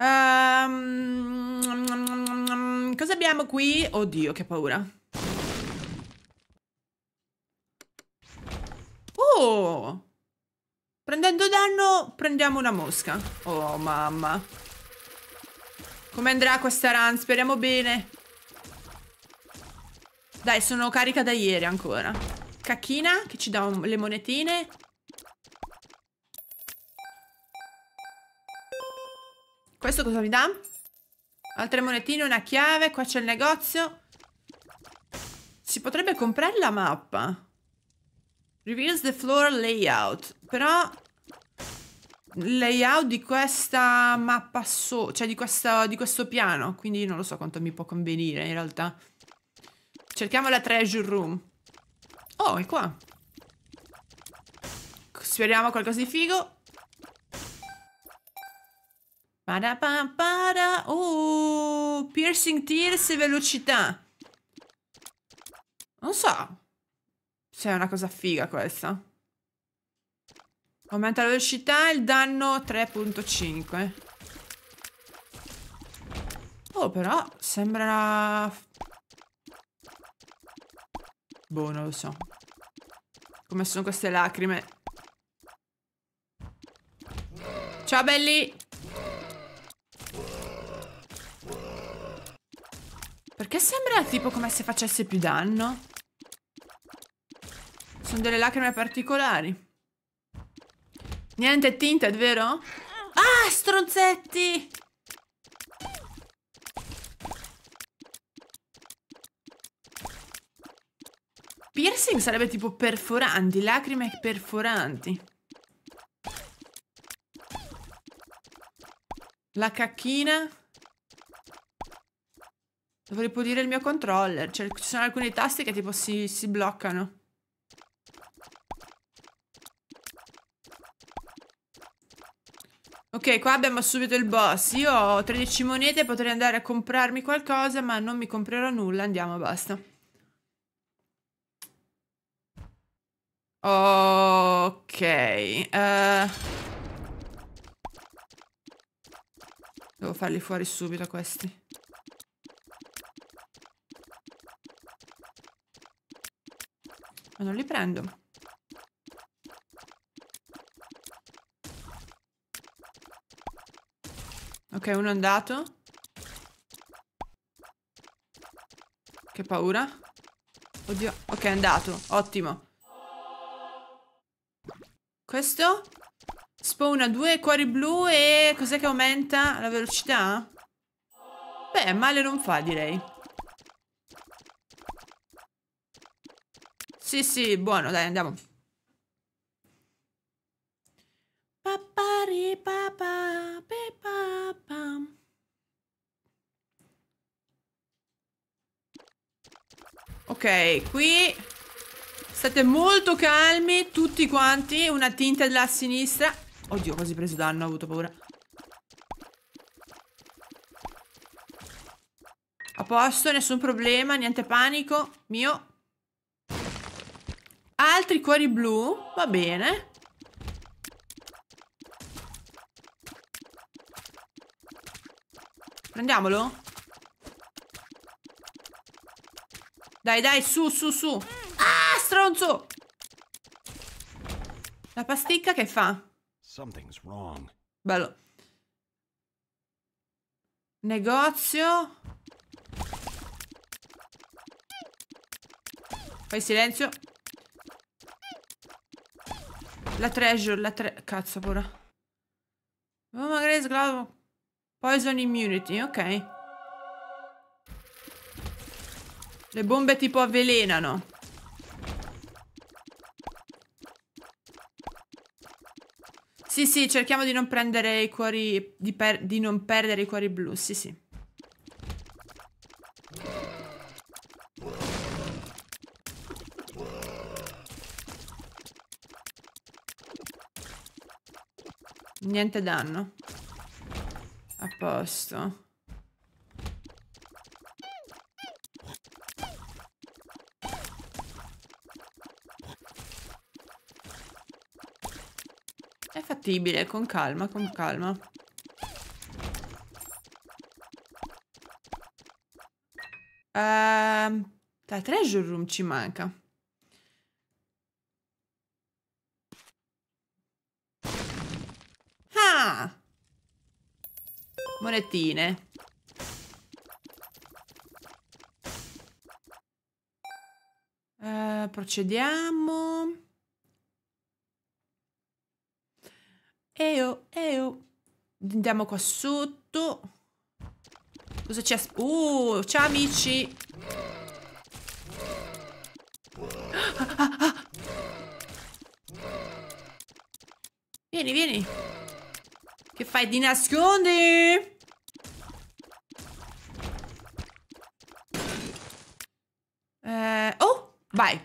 Um, cosa abbiamo qui? Oddio, che paura. Oh! Prendendo danno, prendiamo una mosca. Oh, mamma. Come andrà questa run? Speriamo bene. Dai, sono carica da ieri ancora. Cacchina, che ci dà le monetine. Questo cosa mi dà? Altre monetine, una chiave. Qua c'è il negozio. Si potrebbe comprare la mappa. Reveals the floor layout. Però il layout di questa mappa so cioè di, questa, di questo piano. Quindi non lo so quanto mi può convenire in realtà. Cerchiamo la treasure room. Oh, è qua. Speriamo qualcosa di figo. Parapampara. Oh, piercing tears e velocità. Non so se è una cosa figa questa. Aumenta la velocità e il danno 3.5. Oh, però sembra... Boh, non lo so. Come sono queste lacrime. Ciao, belli! Perché sembra tipo come se facesse più danno? Sono delle lacrime particolari. Niente tinta, è vero? Ah, stronzetti! Piercing sarebbe tipo perforanti, lacrime perforanti. La cacchina... Dovrei pulire il mio controller. Cioè, ci sono alcuni tasti che tipo si, si bloccano. Ok, qua abbiamo subito il boss. Io ho 13 monete, potrei andare a comprarmi qualcosa, ma non mi comprerò nulla. Andiamo, basta. Ok. Uh... Devo farli fuori subito questi. Ma non li prendo. Ok, uno è andato. Che paura. Oddio. Ok, è andato. Ottimo. Questo? Spawna due cuori blu e cos'è che aumenta la velocità? Beh, male non fa, direi. Sì, sì, buono, dai, andiamo. Papari papà, papà. Ok, qui state molto calmi tutti quanti, una tinta della sinistra. Oddio, quasi preso danno, ho avuto paura. A posto, nessun problema, niente panico. Mio, altri cuori blu, va bene. Prendiamolo? Dai, dai, su, su, su. Ah, stronzo! La pasticca che fa? Bello. Negozio. Fai silenzio. La treasure, la tre... Cazzo pure. Oh, ma magari sglavo... Poison immunity, ok. Le bombe tipo avvelenano. Sì, sì, cerchiamo di non prendere i cuori... Di, per di non perdere i cuori blu, sì, sì. Niente danno. A posto. È fattibile, con calma, con calma. Uh, ehm, la treasure room ci manca. monettine. Eh, procediamo. Eo, eo. Andiamo qua sotto. Cosa c'è? Uh, ciao amici. Vieni, vieni. Che fai? Ti nascondi? Eh, oh, vai.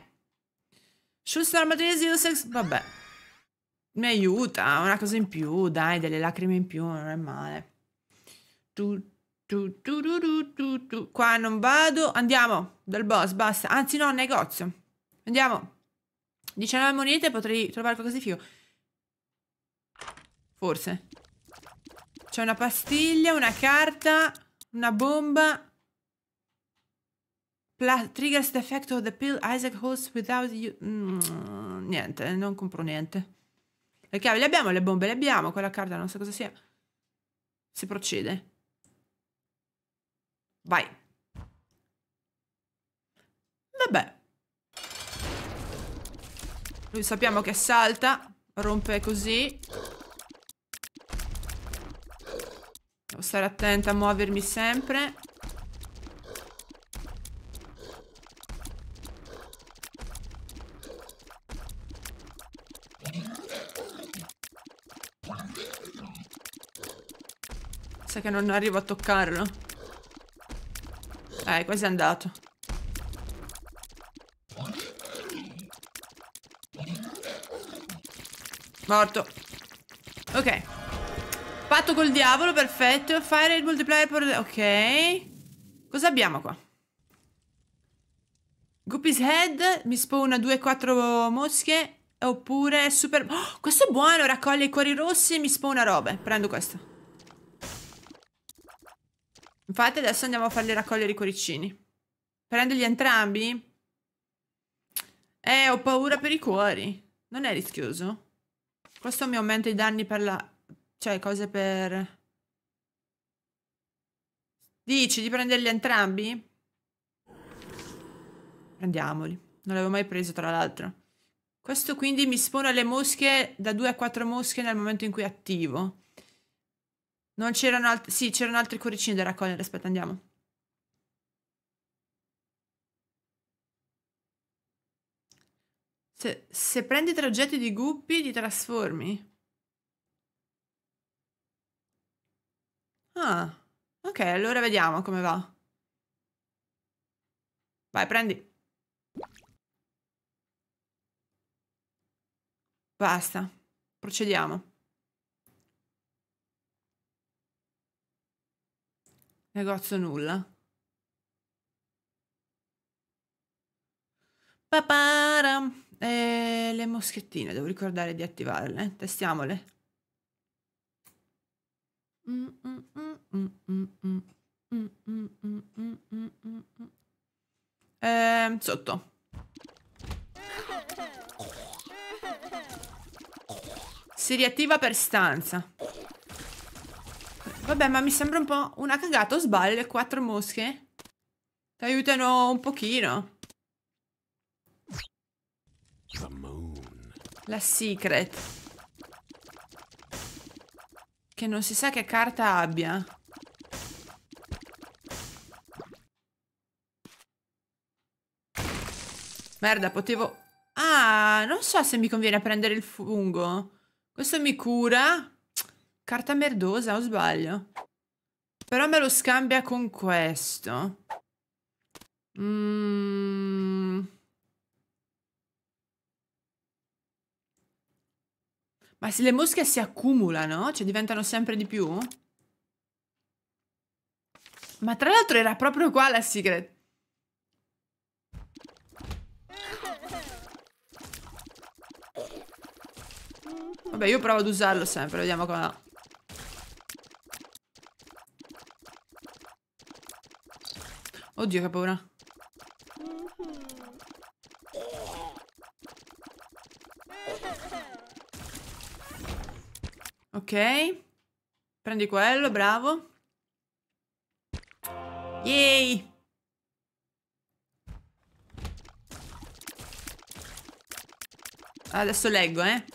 Schuster armature di Usex, vabbè. Mi aiuta, una cosa in più, dai, delle lacrime in più, non è male. Tu, tu, tu, tu Qua non vado, andiamo dal boss, basta. Anzi no, negozio. Andiamo. 19 monete, potrei trovare qualcosa di figo. Forse. C'è una pastiglia, una carta, una bomba. Plus, triggers the effect of the pill Isaac holds without you... Mm, niente, non compro niente. Le chiavi le abbiamo, le bombe le abbiamo, quella carta non so cosa sia. Si procede. Vai. Vabbè. Lui sappiamo che salta, rompe così. Devo stare attenta a muovermi sempre. Sa che non arrivo a toccarlo. Eh, è quasi andato. Morto. Ok. Patto col diavolo, perfetto. Fire il multiplayer per... Ok. Cosa abbiamo qua? Guppy's Head mi spawna 2-4 mosche. Oppure super... Oh, questo è buono, raccoglie i cuori rossi e mi spawna robe. Prendo questo. Infatti adesso andiamo a farli raccogliere i cuoricini. Prenderli entrambi? Eh, ho paura per i cuori. Non è rischioso? Questo mi aumenta i danni per la... Cioè, cose per... Dici di prenderli entrambi? Prendiamoli. Non l'avevo mai preso, tra l'altro. Questo quindi mi spona le mosche da 2 a 4 mosche nel momento in cui attivo. Non c'erano altri... Sì, c'erano altri cuoricini da raccogliere. Aspetta, andiamo. Se, se prendi tre oggetti di Guppy, ti trasformi. Ah, ok, allora vediamo come va. Vai, prendi. Basta. Procediamo. Negozio nulla. Papara! E eh, le moschettine, devo ricordare di attivarle. Testiamole. Ehm, sotto. Si riattiva per stanza. Vabbè, ma mi sembra un po' una cagata. O sbaglio le quattro mosche? Ti aiutano un pochino. La secret. Che non si sa che carta abbia. Merda, potevo... Ah, non so se mi conviene prendere il fungo. Questo mi cura. Carta merdosa o sbaglio? Però me lo scambia con questo. Mm. Ma se le mosche si accumulano, cioè diventano sempre di più? Ma tra l'altro era proprio qua la secret. Vabbè, io provo ad usarlo sempre, vediamo come... va. Oddio che paura. Ok. Prendi quello, bravo. Yay! Adesso leggo, eh.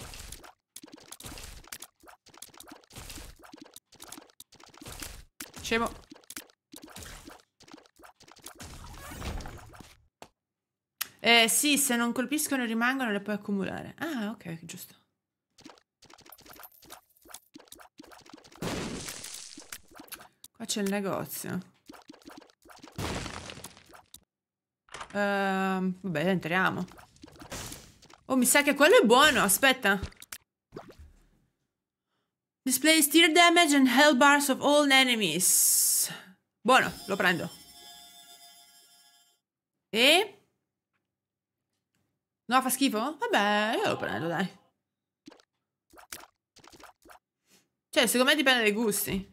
Scemo. Eh, sì, se non colpiscono rimangono le puoi accumulare. Ah, ok, giusto. Qua c'è il negozio. Ehm, vabbè, entriamo. Oh, mi sa che quello è buono, aspetta. Display steer damage and health bars of all enemies. Buono, lo prendo. E No, fa schifo? Vabbè, io lo prendo, dai. Cioè, secondo me dipende dai gusti.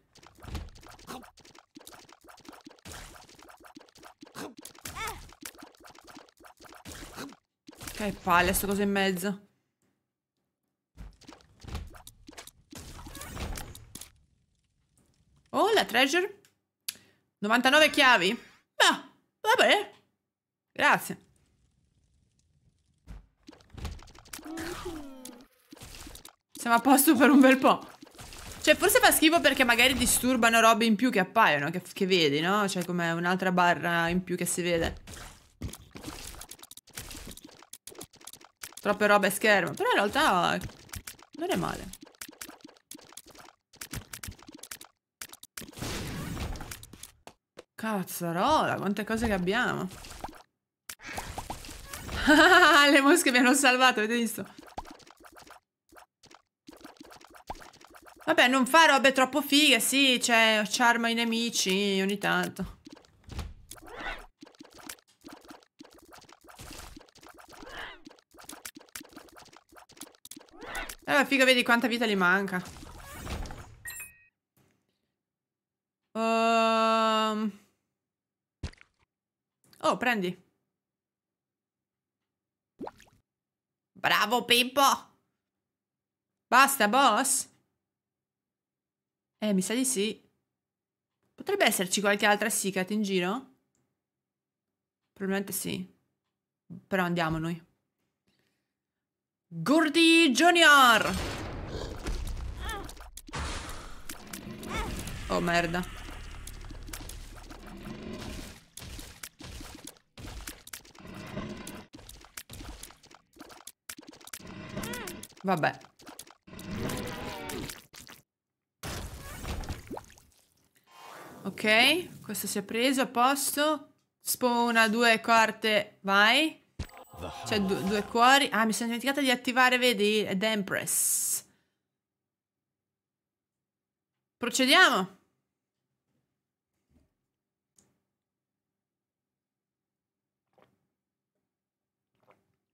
Che palle sto coso in mezzo. Oh, la treasure. 99 chiavi. Beh, ah, vabbè. Grazie. Siamo a posto per un bel po'. Cioè, forse fa schifo perché magari disturbano robe in più che appaiono, che, che vedi, no? Cioè, come un'altra barra in più che si vede. Troppe robe a schermo. Però in realtà non è male. Cazzarola, quante cose che abbiamo. Le mosche mi hanno salvato, avete visto? Vabbè, non fa robe troppo fighe, sì, cioè, charma i nemici ogni tanto. Eh, ma figa, vedi quanta vita gli manca. Um... Oh, prendi. Bravo, Pippo! Basta, boss? Eh, mi sa di sì. Potrebbe esserci qualche altra Sicat in giro? Probabilmente sì. Però andiamo noi. Gordy Junior! Oh merda. Vabbè. Ok, questo si è preso, a posto. Spawna due carte, vai. C'è cioè, du due cuori. Ah, mi sono dimenticata di attivare, vedi, Ed Empress. Procediamo.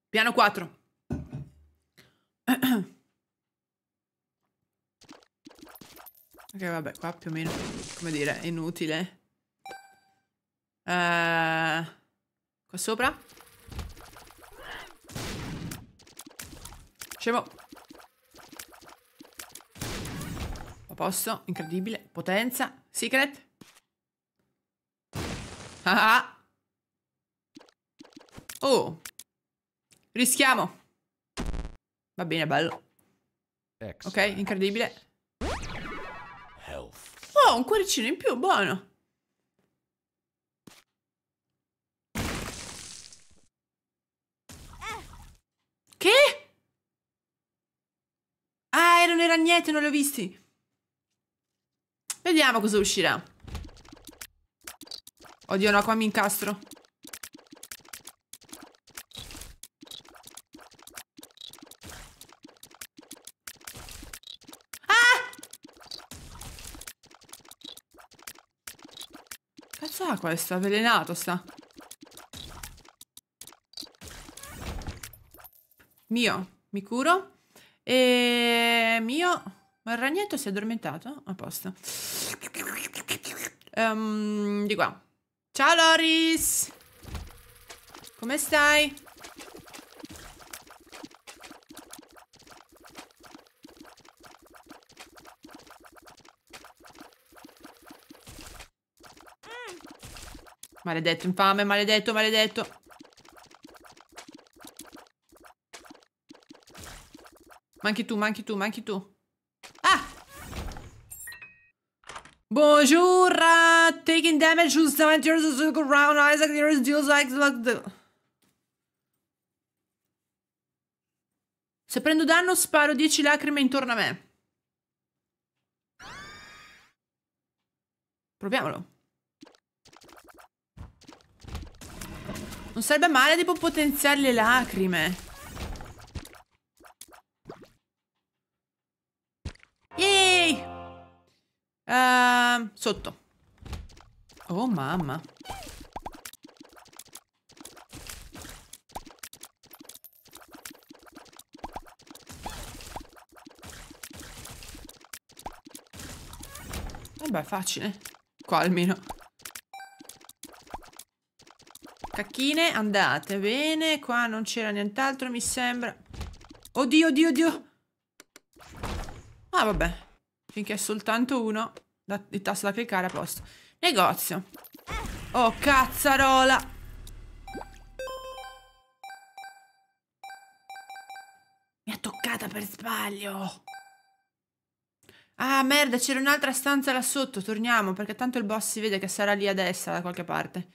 Piano 4. Ok, vabbè, qua più o meno, come dire, è inutile. Uh, qua sopra? Scemo. A posto, incredibile. Potenza, secret. Ah! ah. Oh! Rischiamo! Va bene, bello. Ok, incredibile. Oh, un cuoricino in più, buono. Che? Ah, erano i ragnetti, non li ho visti. Vediamo cosa uscirà. Oddio, no, qua mi incastro. questo, avvelenato sta. Mio, mi curo. E mio... Ma il ragnetto si è addormentato? A posto. Um, di qua. Ciao Loris! Come stai? Maledetto, infame, maledetto, maledetto. Manchi tu, manchi tu, manchi tu. Ah! Bonjour! Uh, taking damage to 70 years of circle round, Isaac, there there's deals like... Se prendo danno sparo 10 lacrime intorno a me. Proviamolo. Non sarebbe male tipo potenziare le lacrime. Yay! Uh, sotto. Oh mamma. Vabbè, facile. Qua almeno. Cacchine, andate, bene. Qua non c'era nient'altro, mi sembra. Oddio, oddio, oddio. Ah, vabbè. Finché è soltanto uno, da, il tasto da cliccare a posto. Negozio. Oh, cazzarola. Mi ha toccata per sbaglio. Ah, merda, c'era un'altra stanza là sotto. Torniamo, perché tanto il boss si vede che sarà lì a destra da qualche parte.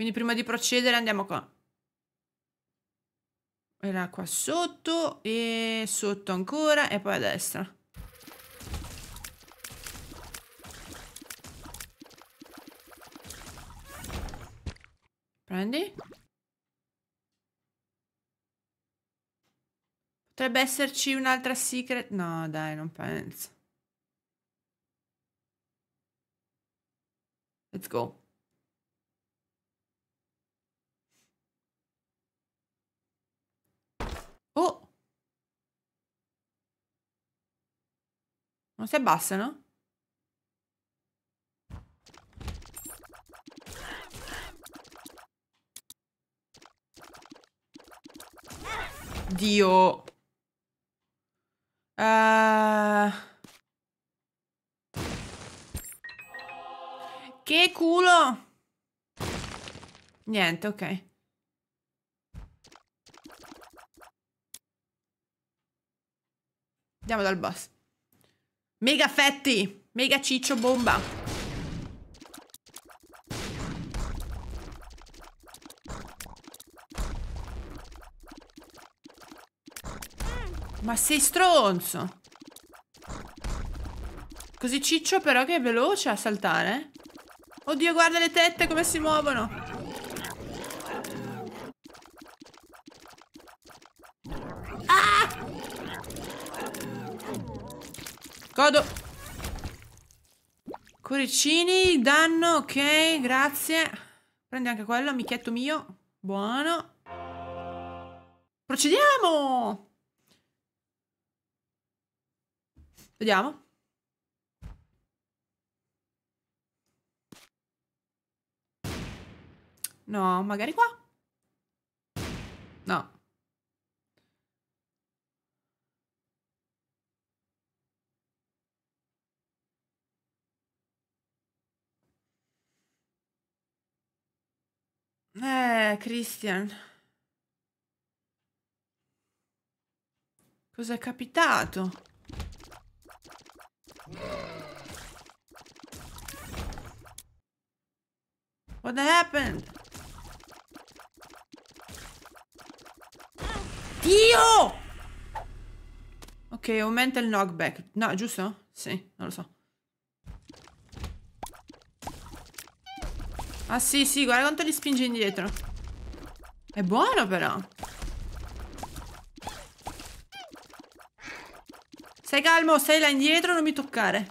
Quindi prima di procedere andiamo qua. Era qua sotto e sotto ancora e poi a destra. Prendi. Potrebbe esserci un'altra secret. No, dai, non penso. Let's go. Non si abbassano? Dio. Uh... Che culo! Niente, ok. Andiamo dal boss. Mega fetti. Mega ciccio bomba. Ma sei stronzo. Così ciccio però che è veloce a saltare. Oddio, guarda le tette come si muovono. Godo Cuoricini, danno, ok, grazie. Prendi anche quello, amichetto mio. Buono. Procediamo! Vediamo. No, magari qua. Eh, Christian. Cos'è capitato? What happened? Dio! Ok, aumenta il knockback. No, giusto? Sì, non lo so. Ah sì, sì, guarda quanto li spinge indietro. È buono però. Stai calmo, stai là indietro, non mi toccare.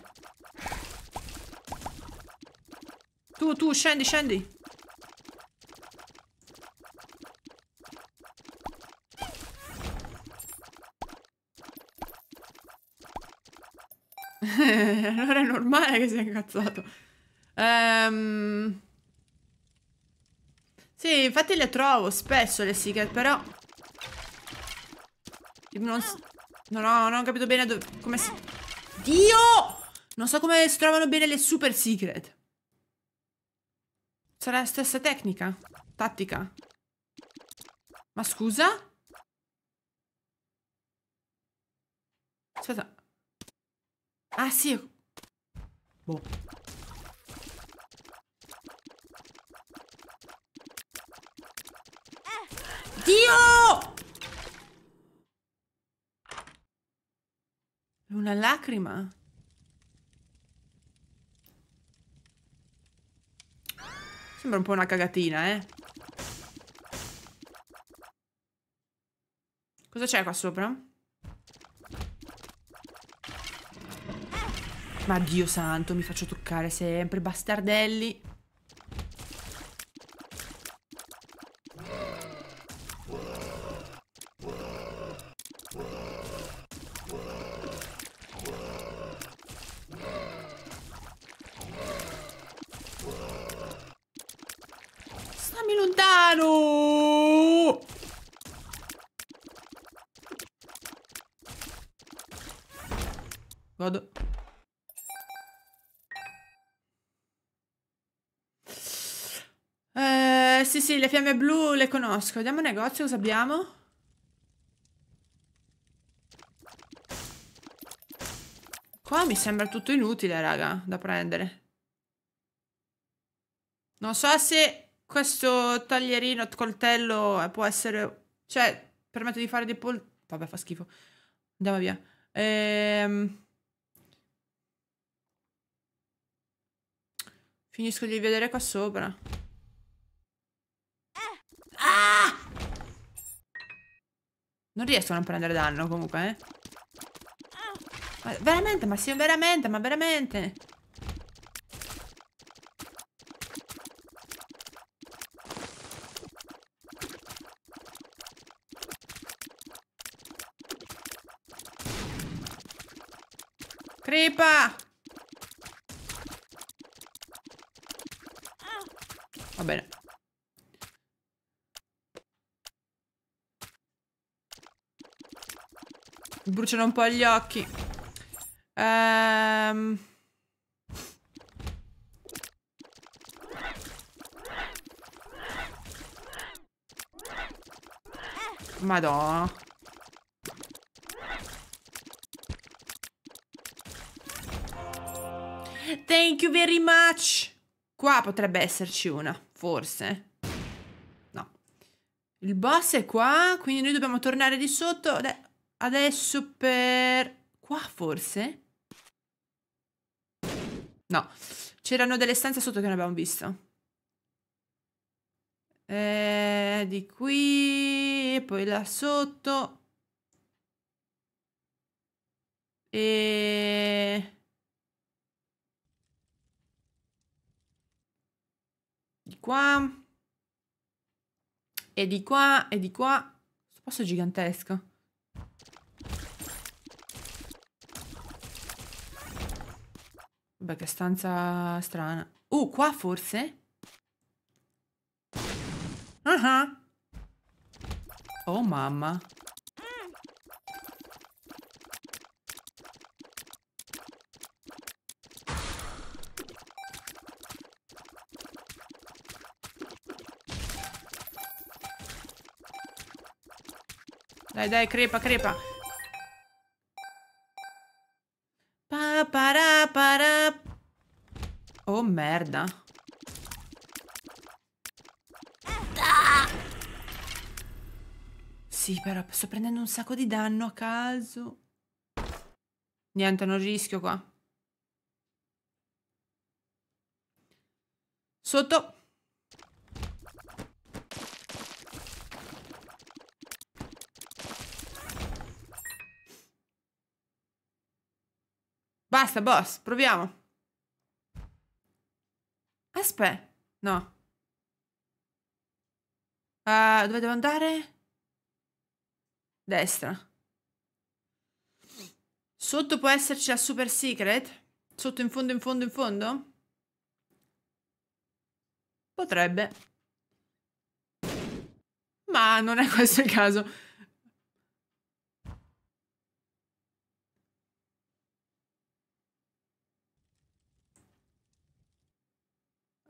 Tu, tu, scendi, scendi. allora è normale che sia incazzato. Ehm... Sì, infatti le trovo spesso le secret, però... Non, no, no, non ho capito bene dove... come si... Dio! Non so come si trovano bene le super secret. Sarà la stessa tecnica? Tattica? Ma scusa? Aspetta. Ah, sì. Boh. Dio! Una lacrima. Sembra un po' una cagatina, eh. Cosa c'è qua sopra? Ma Dio santo, mi faccio toccare sempre, bastardelli. sì, le fiamme blu le conosco. Andiamo al negozio, cosa abbiamo? Qua mi sembra tutto inutile, raga, da prendere. Non so se questo taglierino, coltello può essere... Cioè, permette di fare dei pol... Vabbè, fa schifo. Andiamo via. Ehm... Finisco di vedere qua sopra. Non riesco a non prendere danno comunque, eh. Ma veramente, ma sì, veramente, ma veramente. bruciano un po' gli occhi. Ehm... Madonna. Thank you very much. Qua potrebbe esserci una, forse. No. Il boss è qua, quindi noi dobbiamo tornare di sotto adesso per qua forse? No, c'erano delle stanze sotto che non abbiamo visto. Eh, di qui, poi là sotto. E... Di qua. E di qua, e di qua. Questo posto è gigantesco. Beh, che stanza strana. Uh, qua forse? Uh -huh. Oh mamma. Dai, dai, crepa, crepa. Oh merda. Sì, però sto prendendo un sacco di danno a caso. Niente, non rischio qua. Sotto. Basta, boss. Proviamo. Aspetta, no. Uh, dove devo andare? Destra. Sotto può esserci la super secret? Sotto in fondo, in fondo, in fondo? Potrebbe. Ma non è questo il caso.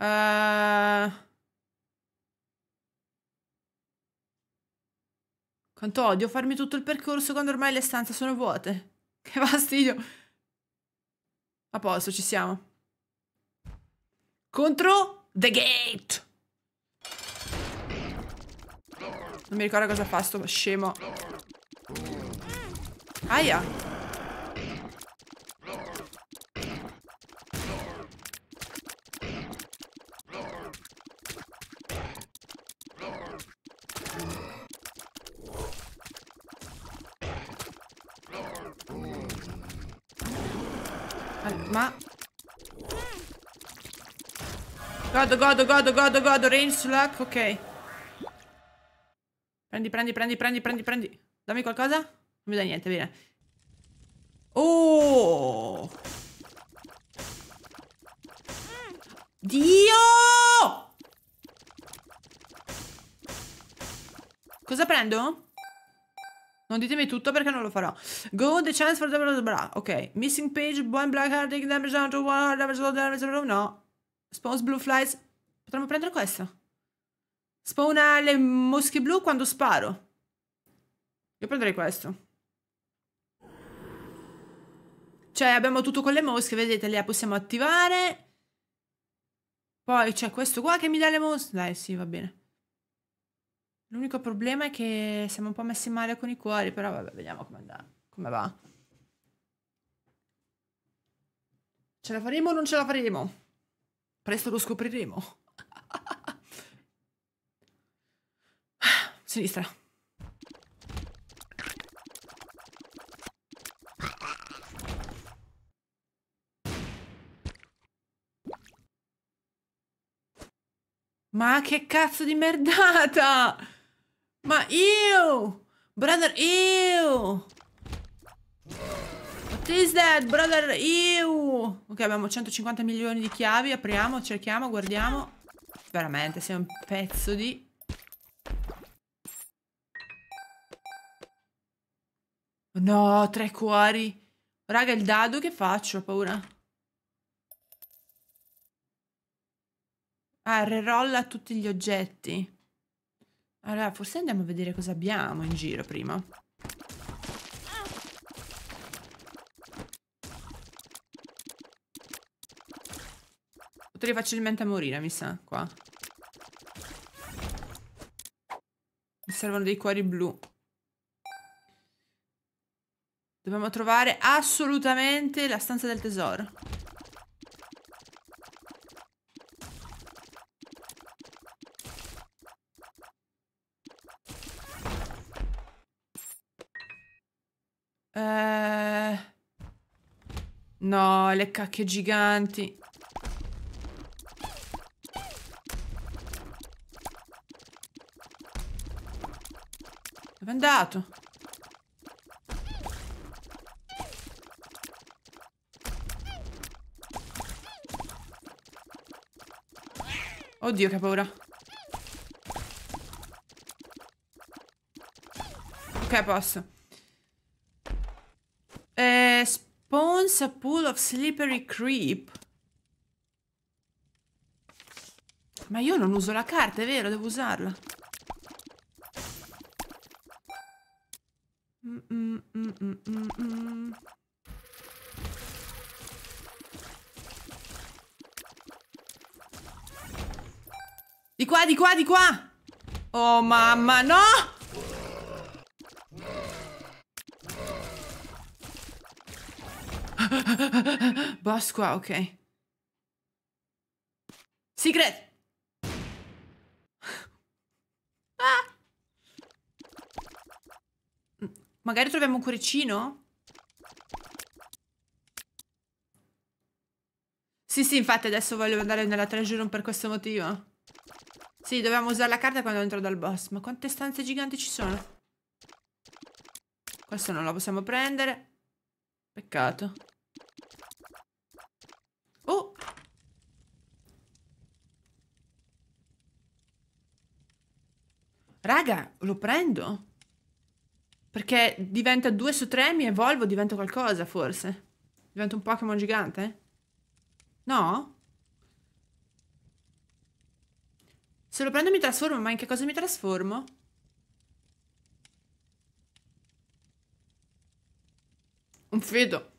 Uh... Quanto odio farmi tutto il percorso quando ormai le stanze sono vuote. Che fastidio. A posto, ci siamo. Contro The Gate. Non mi ricordo cosa fa sto scemo. Aia. Godo, godo, godo, godo, godo. Range slack, ok. Prendi, prendi, prendi, prendi, prendi, prendi. Dammi qualcosa? Non mi dai niente, bene. Oh! Dio! Cosa prendo? Non ditemi tutto perché non lo farò. Go the chance for the blah Ok. Missing page, one black heart, damage down to one heart, damage to damage No. Spawns blue flies. Potremmo prendere questa. Spawna le mosche blu quando sparo. Io prenderei questo. Cioè abbiamo tutto con le mosche, vedete, le possiamo attivare. Poi c'è questo qua che mi dà le mosche. Dai, sì, va bene. L'unico problema è che siamo un po' messi male con i cuori, però vabbè, vediamo come, andrà, come va. Ce la faremo o non ce la faremo? Presto lo scopriremo. Sinistra. Ma che cazzo di merdata! Ma io! Brother, io! is that, brother? Ew! Ok, abbiamo 150 milioni di chiavi. Apriamo, cerchiamo, guardiamo. Veramente, sei un pezzo di... No, tre cuori. Raga, il dado che faccio? Ho paura. Ah, rerolla tutti gli oggetti. Allora, forse andiamo a vedere cosa abbiamo in giro prima. Potrei facilmente morire, mi sa, qua. Mi servono dei cuori blu. Dobbiamo trovare assolutamente la stanza del tesoro. Eh... No, le cacche giganti. andato? Oddio, che paura. Ok, posso. Eh, spawns a pool of slippery creep. Ma io non uso la carta, è vero, devo usarla. mm, mm, mm. Di qua, di qua, di qua! Oh mamma, no! Boss qua, ok. Secret! Magari troviamo un cuoricino? Sì, sì, infatti adesso voglio andare nella treasure room per questo motivo. Sì, dovevamo usare la carta quando entro dal boss. Ma quante stanze giganti ci sono? Questo non lo possiamo prendere. Peccato. Oh! Raga, lo prendo? Perché diventa 2 su tre, mi evolvo, divento qualcosa forse. Divento un Pokémon gigante? No? Se lo prendo mi trasformo, ma in che cosa mi trasformo? Un fido.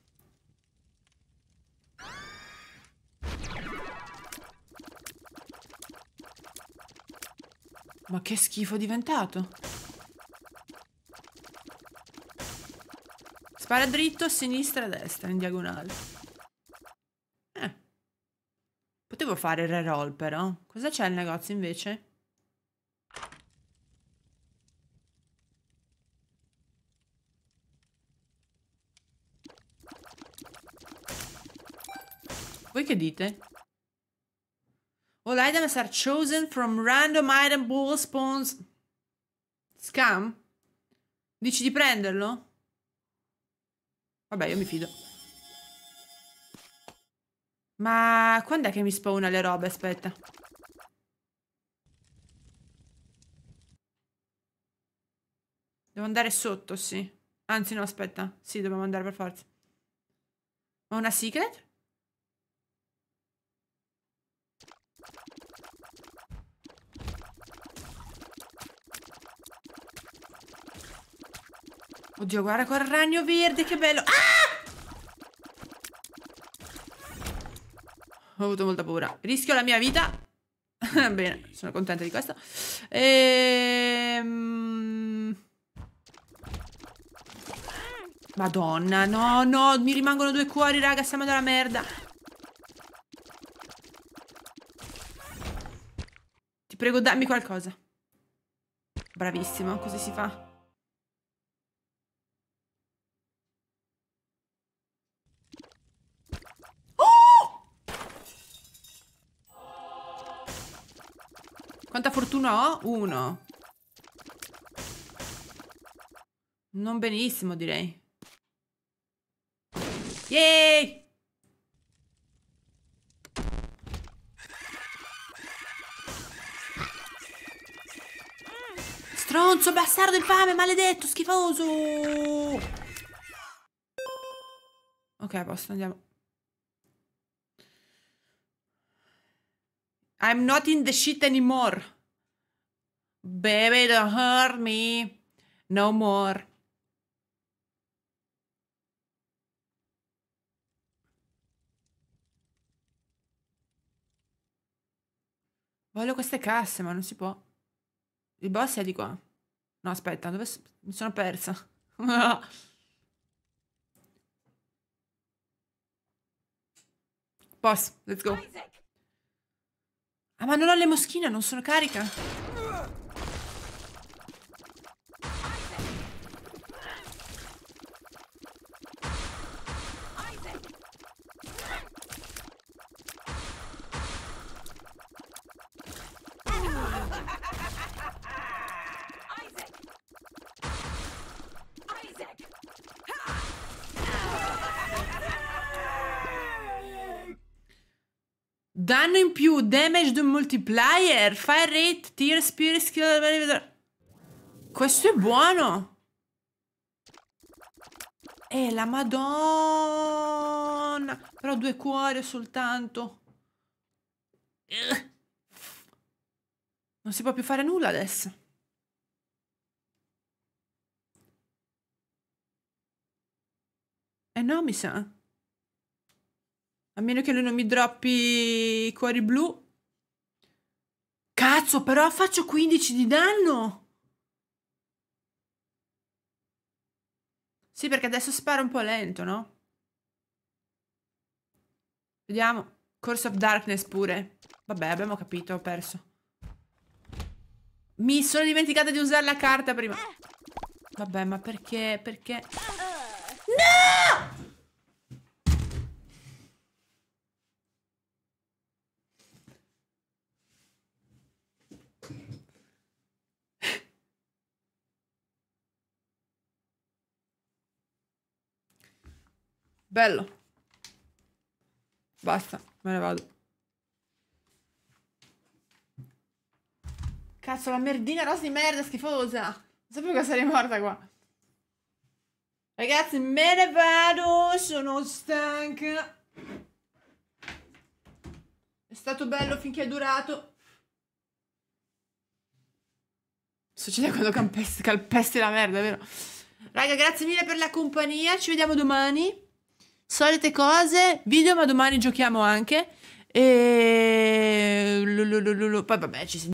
Ma che schifo è diventato. Spara dritto, a sinistra, a destra, in diagonale. Eh. Potevo fare il reroll però. Cosa c'è al negozio invece? Voi che dite? All items are chosen from random item ball spawns. Scam? Dici di prenderlo? Vabbè, io mi fido. Ma quando è che mi spawna le robe? Aspetta. Devo andare sotto, sì. Anzi, no, aspetta. Sì, dobbiamo andare per forza. Ho una secret? Oddio, guarda quel ragno verde, che bello. Ah! Ho avuto molta paura. Rischio la mia vita. Bene, sono contenta di questo. Ehm... Madonna, no, no, mi rimangono due cuori, raga, siamo dalla merda. Ti prego, dammi qualcosa. Bravissimo, così si fa. Quanta fortuna ho? Uno. Non benissimo, direi. Yay! Stronzo, bastardo infame, maledetto, schifoso! Ok, a posto, andiamo. I'm not in the shit anymore. Baby, don't hurt me. No more. Voglio queste casse, ma non si può. Il boss è di qua. No, aspetta, dove... Mi sono persa. boss, let's go. Ah, ma non ho le moschine, non sono carica. Danno in più, damage the multiplier, fire rate, tier, spirit, skill... Questo è buono! Eh, la madonna! Però due cuori soltanto. Non si può più fare nulla adesso. Eh no, mi sa. A meno che lui non mi droppi i cuori blu. Cazzo, però faccio 15 di danno! Sì, perché adesso spara un po' lento, no? Vediamo. Course of Darkness pure. Vabbè, abbiamo capito, ho perso. Mi sono dimenticata di usare la carta prima. Vabbè, ma perché? Perché? No! Bello. Basta, me ne vado. Cazzo, la merdina rosa di merda schifosa. Non sapevo che sarei morta qua. Ragazzi, me ne vado, sono stanca. È stato bello finché è durato. Succede quando calpesti, calpesti la merda, vero? Raga, grazie mille per la compagnia. Ci vediamo domani solite cose, video ma domani giochiamo anche. E poi vabbè ci sentiamo.